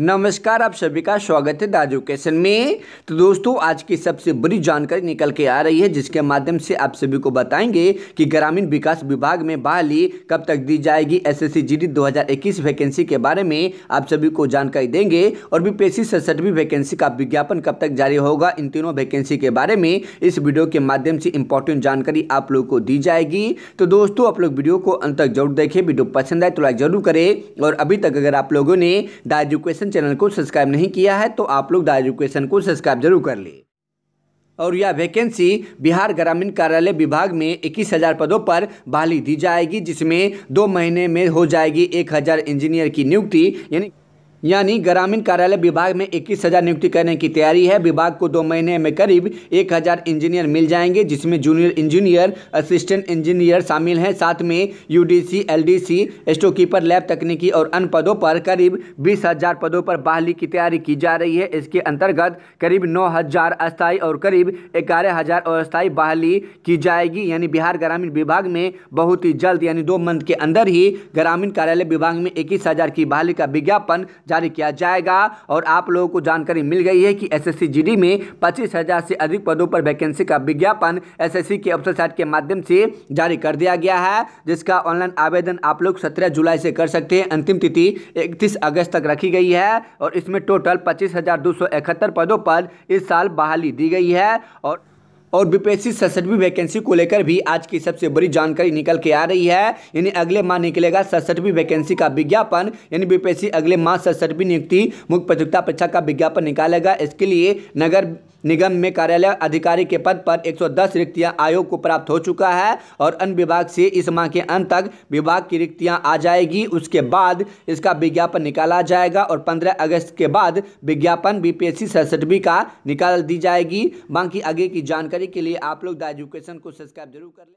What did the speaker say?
नमस्कार आप सभी का स्वागत है दाज एजुकेशन में तो दोस्तों आज की सबसे बड़ी जानकारी निकल के आ रही है जिसके माध्यम से आप सभी को बताएंगे कि ग्रामीण विकास विभाग में बहाली कब तक दी जाएगी एसएससी जीडी 2021 वैकेंसी के बारे में आप सभी को जानकारी देंगे और पेशी सड़सठवीं वैकेंसी का विज्ञापन कब तक जारी होगा इन तीनों वैकेंसी के बारे में इस वीडियो के माध्यम से इंपॉर्टेंट जानकारी आप लोग को दी जाएगी तो दोस्तों आप लोग वीडियो को अंत तक जरूर देखें वीडियो पसंद आए तो लाइक जरूर करें और अभी तक अगर आप लोगों ने द एजुकेशन एजुकेशन चैनल को सब्सक्राइब नहीं किया है तो आप लोग द एजुकेशन को सब्सक्राइब जरूर कर लें और यह वैकेंसी बिहार ग्रामीण कार्यालय विभाग में इक्कीस हज़ार पदों पर बहाली दी जाएगी जिसमें दो महीने में हो जाएगी एक हज़ार इंजीनियर की नियुक्ति यानी यानी ग्रामीण कार्यालय विभाग में इक्कीस हज़ार नियुक्ति करने की तैयारी है विभाग को दो महीने में करीब एक हज़ार इंजीनियर मिल जाएंगे जिसमें जूनियर इंजीनियर असिस्टेंट इंजीनियर शामिल हैं साथ में यूडीसी एलडीसी स्टोकीपर लैब तकनीकी और अन्य पदों पर करीब बीस हज़ार पदों पर बहाली की तैयारी की जा रही है इसके अंतर्गत करीब नौ हज़ार अस्थायी और करीब ग्यारह हज़ार अस्थायी बहाली की जाएगी यानी बिहार ग्रामीण विभाग में बहुत ही जल्द यानी दो मंथ के अंदर ही ग्रामीण कार्यालय विभाग में इक्कीस हज़ार की बहाली का विज्ञापन जारी किया जाएगा और आप लोगों को जानकारी मिल गई है कि एसएससी जीडी में पच्चीस हज़ार से अधिक पदों पर वैकेंसी का विज्ञापन एसएससी के वेबसाइट साइट के माध्यम से जारी कर दिया गया है जिसका ऑनलाइन आवेदन आप लोग सत्रह जुलाई से कर सकते हैं अंतिम तिथि इकतीस अगस्त तक रखी गई है और इसमें टोटल पच्चीस पदों पर इस साल बहाली दी गई है और और बीपीएससी सड़सठवीं वैकेंसी को लेकर भी आज की सबसे बड़ी जानकारी निकल के आ रही है यानी अगले माह निकलेगा सड़सठवीं वैकेंसी का विज्ञापन यानी बीपीएससी अगले माह सड़सठवीं नियुक्ति मुख्य प्रतियोगिता परीक्षा का विज्ञापन निकालेगा इसके लिए नगर निगम में कार्यालय अधिकारी के पद पर 110 रिक्तियां आयोग को प्राप्त हो चुका है और अन्य विभाग से इस माह के अंत तक विभाग की रिक्तियां आ जाएगी उसके बाद इसका विज्ञापन निकाला जाएगा और 15 अगस्त के बाद विज्ञापन बी पी सड़सठवीं का निकाल दी जाएगी बाकी आगे की जानकारी के लिए आप लोग द एजुकेशन को सब्सक्राइब जरूर कर लें